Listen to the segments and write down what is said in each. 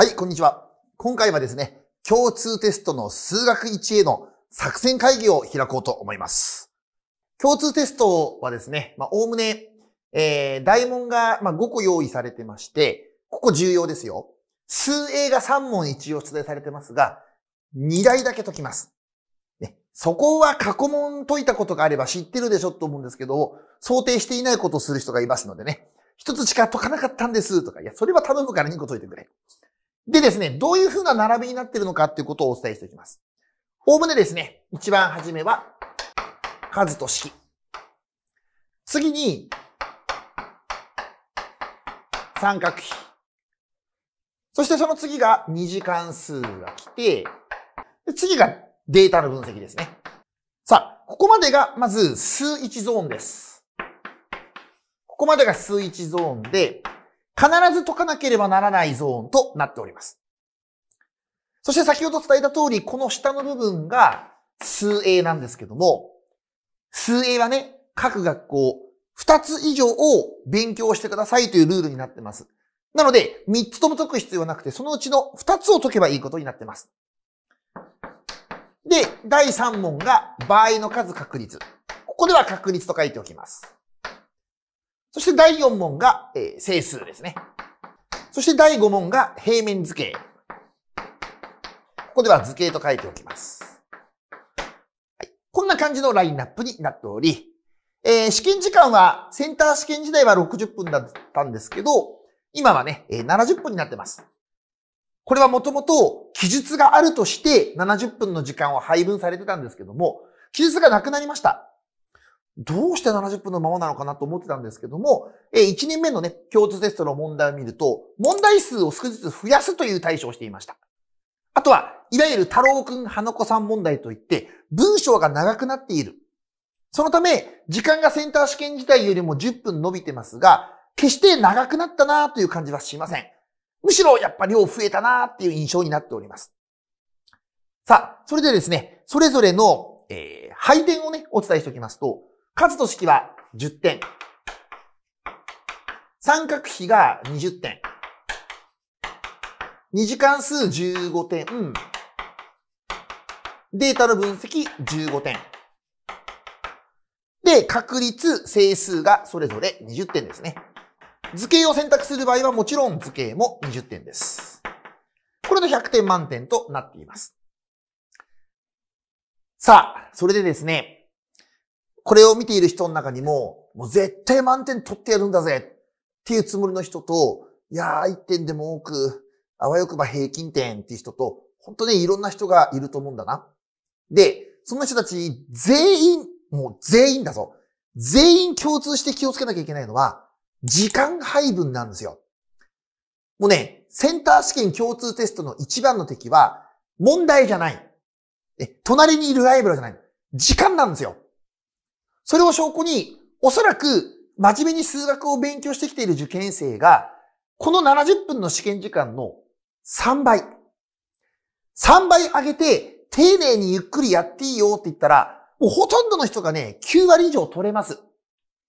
はい、こんにちは。今回はですね、共通テストの数学1への作戦会議を開こうと思います。共通テストはですね、まあ、おおむね、えー、大問が、ま5個用意されてまして、ここ重要ですよ。数 A が3問一応出題されてますが、2題だけ解きます。ね、そこは過去問解いたことがあれば知ってるでしょと思うんですけど、想定していないことをする人がいますのでね、一つしか解かなかったんですとか、いや、それは頼むから2個解いてくれ。でですね、どういう風な並びになってるのかっていうことをお伝えしておきます。おおむねですね、一番初めは、数と式。次に、三角比。そしてその次が二次関数が来て、次がデータの分析ですね。さあ、ここまでがまず数1ゾーンです。ここまでが数1ゾーンで、必ず解かなければならないゾーンとなっております。そして先ほど伝えた通り、この下の部分が数 A なんですけども、数 A はね、各学校2つ以上を勉強してくださいというルールになってます。なので、3つとも解く必要はなくて、そのうちの2つを解けばいいことになってます。で、第3問が場合の数確率。ここでは確率と書いておきます。そして第4問が、えー、整数ですね。そして第5問が平面図形。ここでは図形と書いておきます。はい、こんな感じのラインナップになっており、えー、試験時間は、センター試験時代は60分だったんですけど、今はね、えー、70分になってます。これはもともと記述があるとして70分の時間を配分されてたんですけども、記述がなくなりました。どうして70分のままなのかなと思ってたんですけども、え1年目のね、共通テストの問題を見ると、問題数を少しずつ増やすという対処をしていました。あとは、いわゆる太郎くん、花子さん問題といって、文章が長くなっている。そのため、時間がセンター試験自体よりも10分伸びてますが、決して長くなったなという感じはしません。むしろやっぱ量増えたなっていう印象になっております。さあ、それでですね、それぞれの、えー、配点をね、お伝えしておきますと、数と式は10点。三角比が20点。二次関数15点。データの分析15点。で、確率、整数がそれぞれ20点ですね。図形を選択する場合はもちろん図形も20点です。これで100点満点となっています。さあ、それでですね、これを見ている人の中にも、もう絶対満点取ってやるんだぜっていうつもりの人と、いやー、1点でも多く、あわよくば平均点っていう人と、本当ね、いろんな人がいると思うんだな。で、その人たち全員、もう全員だぞ。全員共通して気をつけなきゃいけないのは、時間配分なんですよ。もうね、センター試験共通テストの一番の敵は、問題じゃない。え、隣にいるライバルじゃない。時間なんですよ。それを証拠に、おそらく真面目に数学を勉強してきている受験生が、この70分の試験時間の3倍。3倍上げて、丁寧にゆっくりやっていいよって言ったら、もうほとんどの人がね、9割以上取れます。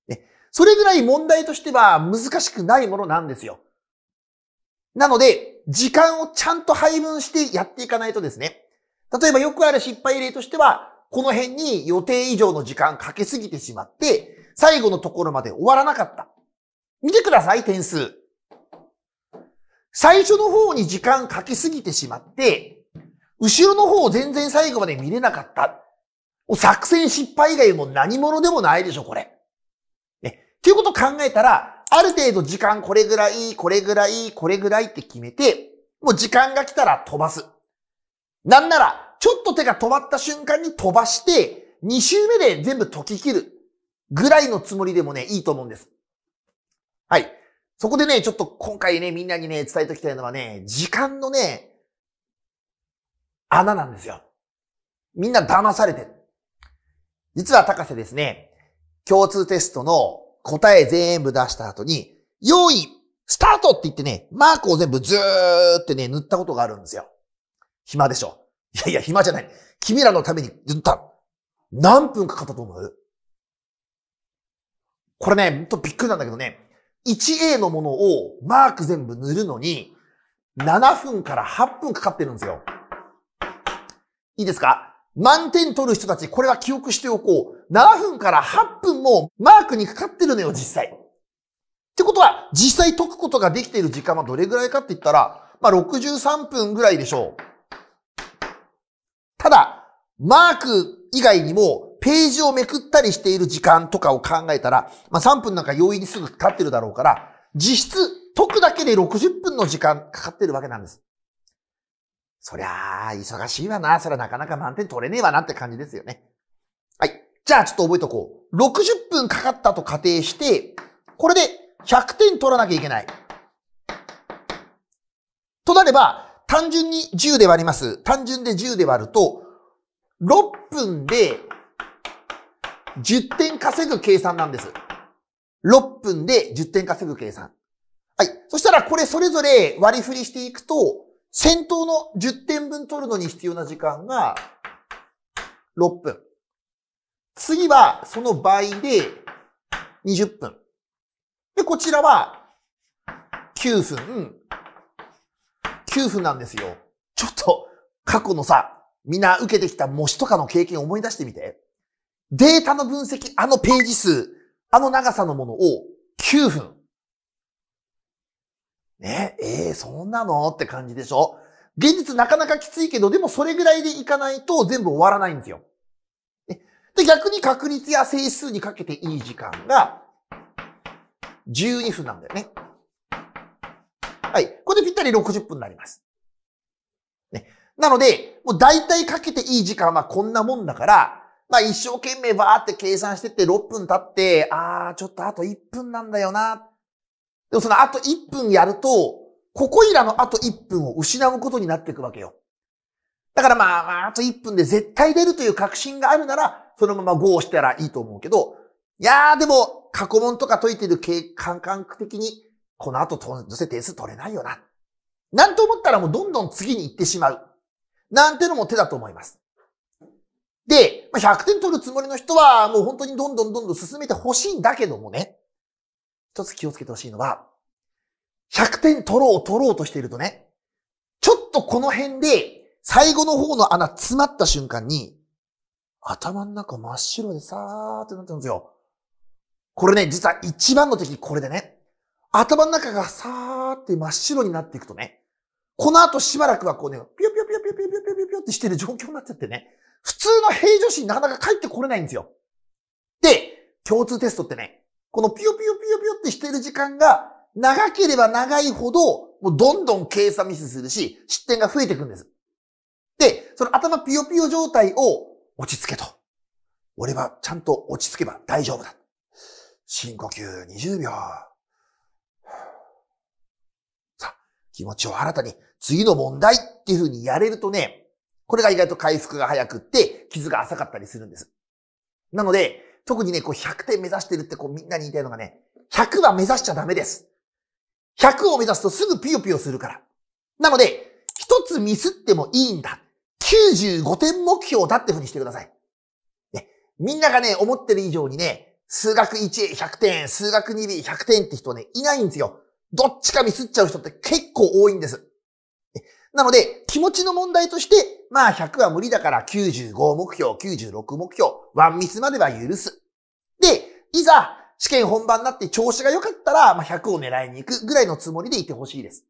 ね、それぐらい問題としては難しくないものなんですよ。なので、時間をちゃんと配分してやっていかないとですね。例えばよくある失敗例としては、この辺に予定以上の時間かけすぎてしまって、最後のところまで終わらなかった。見てください、点数。最初の方に時間かけすぎてしまって、後ろの方を全然最後まで見れなかった。作戦失敗以外も何者でもないでしょ、これ。ね。っていうことを考えたら、ある程度時間これぐらい、これぐらい、これぐらいって決めて、もう時間が来たら飛ばす。なんなら、ちょっと手が止まった瞬間に飛ばして、2周目で全部解き切るぐらいのつもりでもね、いいと思うんです。はい。そこでね、ちょっと今回ね、みんなにね、伝えておきたいのはね、時間のね、穴なんですよ。みんな騙されてる。実は高瀬ですね、共通テストの答え全部出した後に、用意、スタートって言ってね、マークを全部ずーってね、塗ったことがあるんですよ。暇でしょ。いやいや、暇じゃない。君らのために言った。何分かかったと思うこれね、ほんとびっくりなんだけどね、1A のものをマーク全部塗るのに、7分から8分かかってるんですよ。いいですか満点取る人たち、これは記憶しておこう。7分から8分もマークにかかってるのよ、実際。ってことは、実際解くことができている時間はどれぐらいかって言ったら、まあ、63分ぐらいでしょう。マーク以外にも、ページをめくったりしている時間とかを考えたら、まあ、3分なんか容易にすぐかかってるだろうから、実質解くだけで60分の時間かかってるわけなんです。そりゃあ、忙しいわな。そりゃなかなか満点取れねえわなって感じですよね。はい。じゃあちょっと覚えとこう。60分かかったと仮定して、これで100点取らなきゃいけない。となれば、単純に10で割ります。単純で10で割ると、6分で10点稼ぐ計算なんです。6分で10点稼ぐ計算。はい。そしたらこれそれぞれ割り振りしていくと、先頭の10点分取るのに必要な時間が6分。次はその倍で20分。で、こちらは9分。9分なんですよ。ちょっと過去のさ、みんな受けてきた模試とかの経験を思い出してみて。データの分析、あのページ数、あの長さのものを9分。ね、ええー、そんなのって感じでしょ現実なかなかきついけど、でもそれぐらいでいかないと全部終わらないんですよ。で、逆に確率や整数にかけていい時間が12分なんだよね。はい。これでぴったり60分になります。ね。なので、もう大体かけていい時間はこんなもんだから、まあ一生懸命バーって計算してって6分経って、あー、ちょっとあと1分なんだよな。でもそのあと1分やると、ここいらのあと1分を失うことになっていくわけよ。だからまあ、あ、と1分で絶対出るという確信があるなら、そのまま5をしたらいいと思うけど、いやーでも、過去問とか解いてる感覚的に、この後、どうせ点数取れないよな。なんと思ったらもうどんどん次に行ってしまう。なんてのも手だと思います。で、まあ、100点取るつもりの人は、もう本当にどんどんどんどん進めてほしいんだけどもね、一つ気をつけてほしいのは、100点取ろう取ろうとしているとね、ちょっとこの辺で、最後の方の穴詰まった瞬間に、頭の中真っ白でさーってなってるんですよ。これね、実は一番の時これでね、頭の中がさーって真っ白になっていくとね、この後しばらくはこうね、ピュピュピョピュピュピュピュピュってしてる状況になっちゃってね。普通の平常心なかなか帰ってこれないんですよ。で、共通テストってね、このピヨピヨピヨピヨってしてる時間が長ければ長いほど、もうどんどん計算ミスするし、失点が増えていくんです。で、その頭ピヨピヨ状態を落ち着けと。俺はちゃんと落ち着けば大丈夫だ。深呼吸20秒。さあ、気持ちを新たに次の問題っていうふうにやれるとね、これが意外と回復が早くって傷が浅かったりするんです。なので、特にね、こう100点目指してるってこうみんなに言いたいのがね、100は目指しちゃダメです。100を目指すとすぐピヨピヨするから。なので、一つミスってもいいんだ。95点目標だってふうにしてください。ね。みんながね、思ってる以上にね、数学 1A100 点、数学 2B100 点って人ね、いないんですよ。どっちかミスっちゃう人って結構多いんです。なので、気持ちの問題として、まあ100は無理だから95目標、96目標、ワンミスまでは許す。で、いざ、試験本番になって調子が良かったら、まあ100を狙いに行くぐらいのつもりでいてほしいです。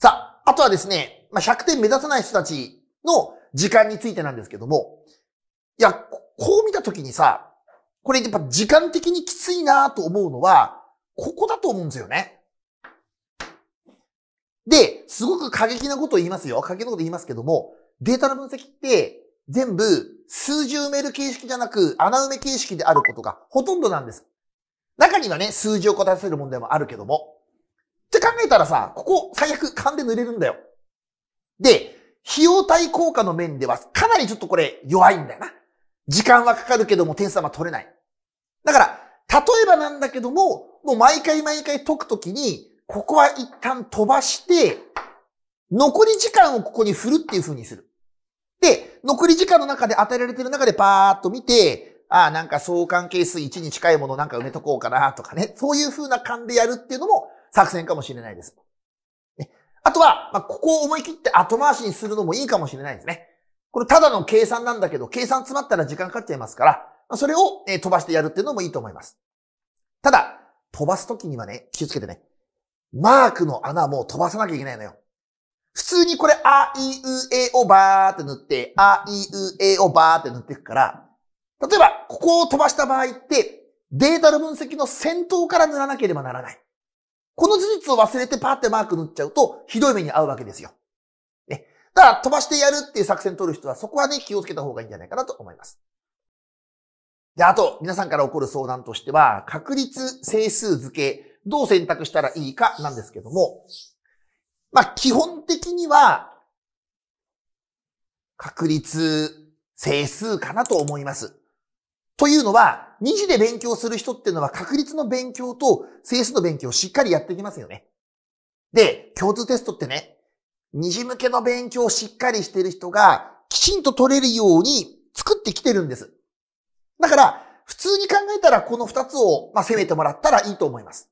さあ、あとはですね、まあ100点目指さない人たちの時間についてなんですけども、いや、こう見たときにさ、これやっぱ時間的にきついなと思うのは、ここだと思うんですよね。で、すごく過激なことを言いますよ。過激なこと言いますけども、データの分析って全部数字埋める形式じゃなく穴埋め形式であることがほとんどなんです。中にはね、数字を答えさせる問題もあるけども。って考えたらさ、ここ最悪勘で塗れるんだよ。で、費用対効果の面ではかなりちょっとこれ弱いんだよな。時間はかかるけども点数は取れない。だから、例えばなんだけども、もう毎回毎回解くときに、ここは一旦飛ばして、残り時間をここに振るっていう風にする。で、残り時間の中で与えられてる中でパーッと見て、ああ、なんか相関係数1に近いものなんか埋めとこうかなとかね。そういう風な感でやるっていうのも作戦かもしれないです。あとは、まあ、ここを思い切って後回しにするのもいいかもしれないですね。これただの計算なんだけど、計算詰まったら時間かかっちゃいますから、それを飛ばしてやるっていうのもいいと思います。ただ、飛ばすときにはね、気をつけてね。マークの穴も飛ばさなきゃいけないのよ。普通にこれ、あ、い、う、えをばーって塗って、あ、い、う、えをばーって塗っていくから、例えば、ここを飛ばした場合って、データの分析の先頭から塗らなければならない。この事実を忘れてパーってマーク塗っちゃうと、ひどい目に遭うわけですよ。ね。だから、飛ばしてやるっていう作戦を取る人は、そこはね、気をつけた方がいいんじゃないかなと思います。で、あと、皆さんから起こる相談としては、確率整数付け、どう選択したらいいかなんですけども、まあ、基本的には、確率、整数かなと思います。というのは、二次で勉強する人っていうのは確率の勉強と整数の勉強をしっかりやってきますよね。で、共通テストってね、二次向けの勉強をしっかりしてる人がきちんと取れるように作ってきてるんです。だから、普通に考えたらこの二つを、まあ、攻めてもらったらいいと思います。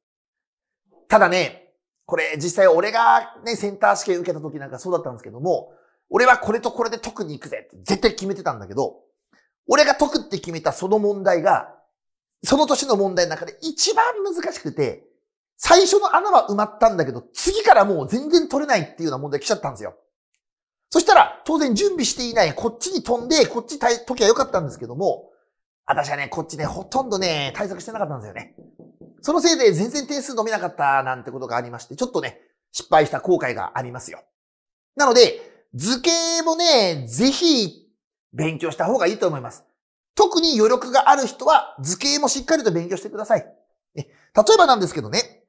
ただね、これ実際俺がね、センター試験受けた時なんかそうだったんですけども、俺はこれとこれで解くに行くぜって絶対決めてたんだけど、俺が解くって決めたその問題が、その年の問題の中で一番難しくて、最初の穴は埋まったんだけど、次からもう全然取れないっていうような問題来ちゃったんですよ。そしたら、当然準備していない、こっちに飛んで、こっち解きゃよかったんですけども、私はね、こっちね、ほとんどね、対策してなかったんですよね。そのせいで全然点数伸びなかったなんてことがありまして、ちょっとね、失敗した後悔がありますよ。なので、図形もね、ぜひ勉強した方がいいと思います。特に余力がある人は図形もしっかりと勉強してください。例えばなんですけどね、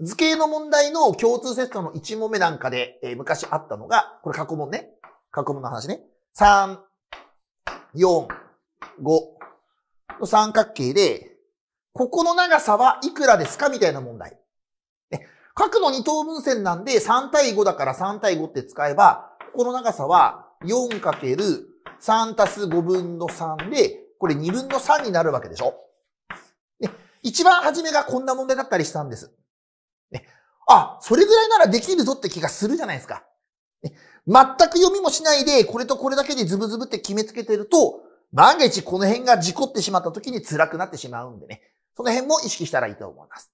図形の問題の共通セットの1問目なんかで、えー、昔あったのが、これ過去問ね。過去問の話ね。3、4、5の三角形で、ここの長さはいくらですかみたいな問題。ね、角の二等分線なんで3対5だから3対5って使えば、ここの長さは 4×3 たす5分の3で、これ2分の3になるわけでしょ。ね、一番初めがこんな問題だったりしたんです。ね、あ、それぐらいならできるぞって気がするじゃないですか。ね、全く読みもしないで、これとこれだけでズブズブって決めつけてると、万が一この辺が事故ってしまった時に辛くなってしまうんでね。その辺も意識したらいいと思います。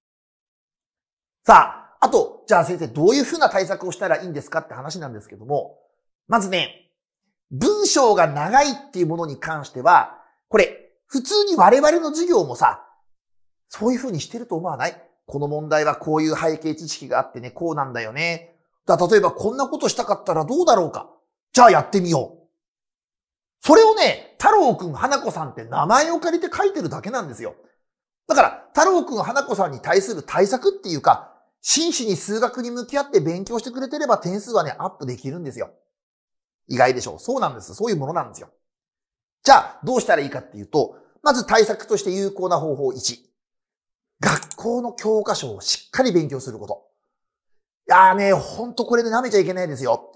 さあ、あと、じゃあ先生、どういうふうな対策をしたらいいんですかって話なんですけども、まずね、文章が長いっていうものに関しては、これ、普通に我々の授業もさ、そういうふうにしてると思わないこの問題はこういう背景知識があってね、こうなんだよね。だ例えばこんなことしたかったらどうだろうか。じゃあやってみよう。それをね、太郎くん、花子さんって名前を借りて書いてるだけなんですよ。だから、太郎くん、花子さんに対する対策っていうか、真摯に数学に向き合って勉強してくれてれば点数はね、アップできるんですよ。意外でしょう。そうなんです。そういうものなんですよ。じゃあ、どうしたらいいかっていうと、まず対策として有効な方法1。学校の教科書をしっかり勉強すること。いやーね、ほんとこれで舐めちゃいけないですよ。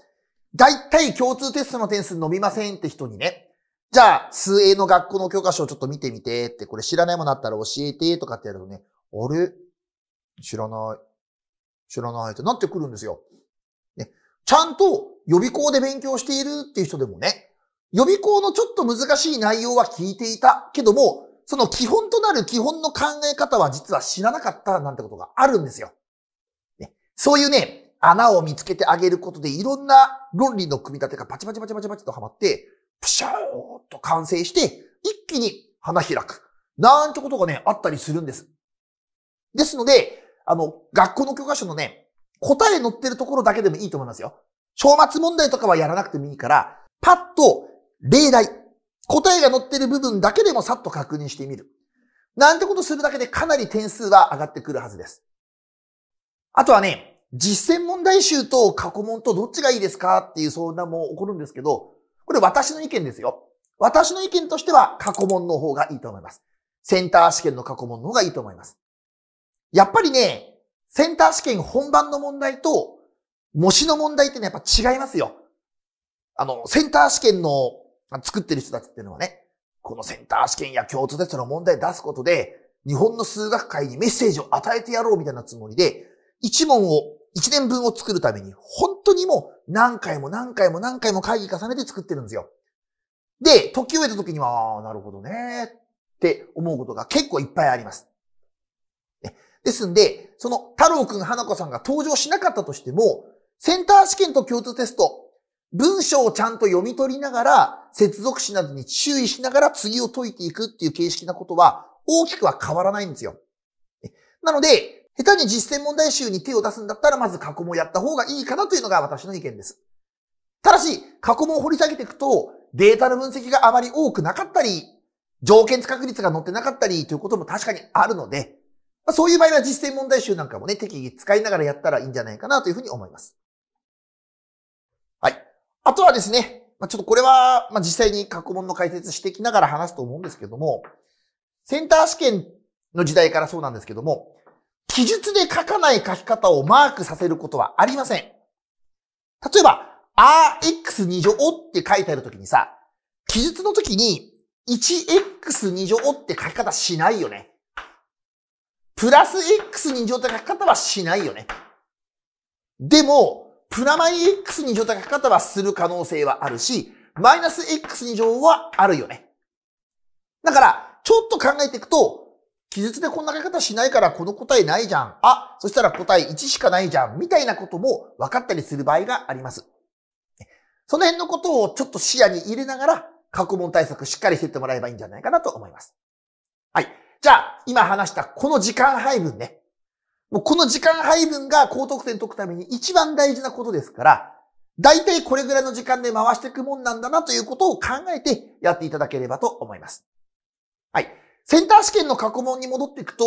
だいたい共通テストの点数伸びませんって人にね、じゃあ、数英の学校の教科書をちょっと見てみてって、これ知らないものあったら教えてとかってやるとね、あれ知らない。知らないってなってくるんですよ。ね、ちゃんと予備校で勉強しているっていう人でもね、予備校のちょっと難しい内容は聞いていたけども、その基本となる基本の考え方は実は知らなかったなんてことがあるんですよ。ね、そういうね、穴を見つけてあげることでいろんな論理の組み立てがパチパチパチパチパチとハマって、プシャーっと完成して、一気に花開く。なんてことがね、あったりするんです。ですので、あの、学校の教科書のね、答え載ってるところだけでもいいと思いますよ。正末問題とかはやらなくてもいいから、パッと例題、答えが載ってる部分だけでもさっと確認してみる。なんてことするだけでかなり点数は上がってくるはずです。あとはね、実践問題集と過去問とどっちがいいですかっていう相談も起こるんですけど、これ私の意見ですよ。私の意見としては過去問の方がいいと思います。センター試験の過去問の方がいいと思います。やっぱりね、センター試験本番の問題と模試の問題ってね、やっぱ違いますよ。あの、センター試験の作ってる人たちっていうのはね、このセンター試験や共通テストの問題出すことで、日本の数学界にメッセージを与えてやろうみたいなつもりで、一問を1年分を作るために、本当にもう何回も何回も何回も会議重ねて作ってるんですよ。で、時を得た時には、ああ、なるほどね、って思うことが結構いっぱいあります。ですんで、その太郎くん、花子さんが登場しなかったとしても、センター試験と共通テスト、文章をちゃんと読み取りながら、接続詞などに注意しながら次を解いていくっていう形式なことは、大きくは変わらないんですよ。なので、下手に実践問題集に手を出すんだったら、まず過去問やった方がいいかなというのが私の意見です。ただし、過去問を掘り下げていくと、データの分析があまり多くなかったり、条件確率が載ってなかったりということも確かにあるので、まあ、そういう場合は実践問題集なんかもね、適宜使いながらやったらいいんじゃないかなというふうに思います。はい。あとはですね、まあ、ちょっとこれは、まあ、実際に過去問の解説してきながら話すと思うんですけども、センター試験の時代からそうなんですけども、記述で書かない書き方をマークさせることはありません。例えば、rx2 乗って書いてあるときにさ、記述のときに 1x2 乗って書き方しないよね。プラス x2 乗って書き方はしないよね。でも、プラマイ x2 乗って書き方はする可能性はあるし、マイナス x2 乗はあるよね。だから、ちょっと考えていくと、記述でこんな書き方しないからこの答えないじゃん。あ、そしたら答え1しかないじゃん。みたいなことも分かったりする場合があります。その辺のことをちょっと視野に入れながら、過去問対策しっかりしてってもらえばいいんじゃないかなと思います。はい。じゃあ、今話したこの時間配分ね。もうこの時間配分が高得点解くために一番大事なことですから、大体これぐらいの時間で回していくもんなんだなということを考えてやっていただければと思います。はい。センター試験の過去問に戻っていくと、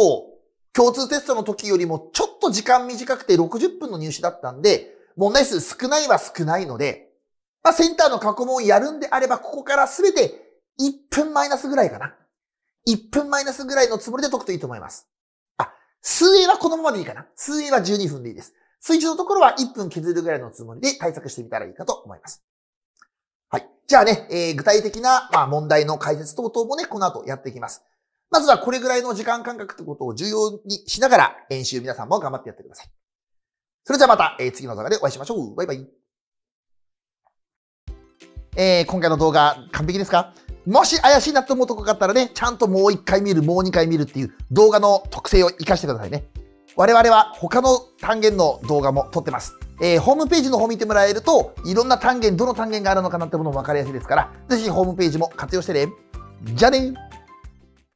共通テストの時よりもちょっと時間短くて60分の入試だったんで、問題数少ないは少ないので、まあ、センターの過去問をやるんであれば、ここからすべて1分マイナスぐらいかな。1分マイナスぐらいのつもりで解くといいと思います。あ、水泳はこのままでいいかな。水泳は12分でいいです。水中のところは1分削るぐらいのつもりで対策してみたらいいかと思います。はい。じゃあね、えー、具体的な、まあ、問題の解説等々もね、この後やっていきます。まずはこれぐらいの時間間隔ってことを重要にしながら演習皆さんも頑張ってやってください。それじゃあまた、えー、次の動画でお会いしましょう。バイバイ。えー、今回の動画完璧ですかもし怪しいなと思うとこがあったらね、ちゃんともう一回見る、もう二回見るっていう動画の特性を活かしてくださいね。我々は他の単元の動画も撮ってます。えー、ホームページの方見てもらえると、いろんな単元、どの単元があるのかなってものもわかりやすいですから、ぜひホームページも活用してね。じゃあね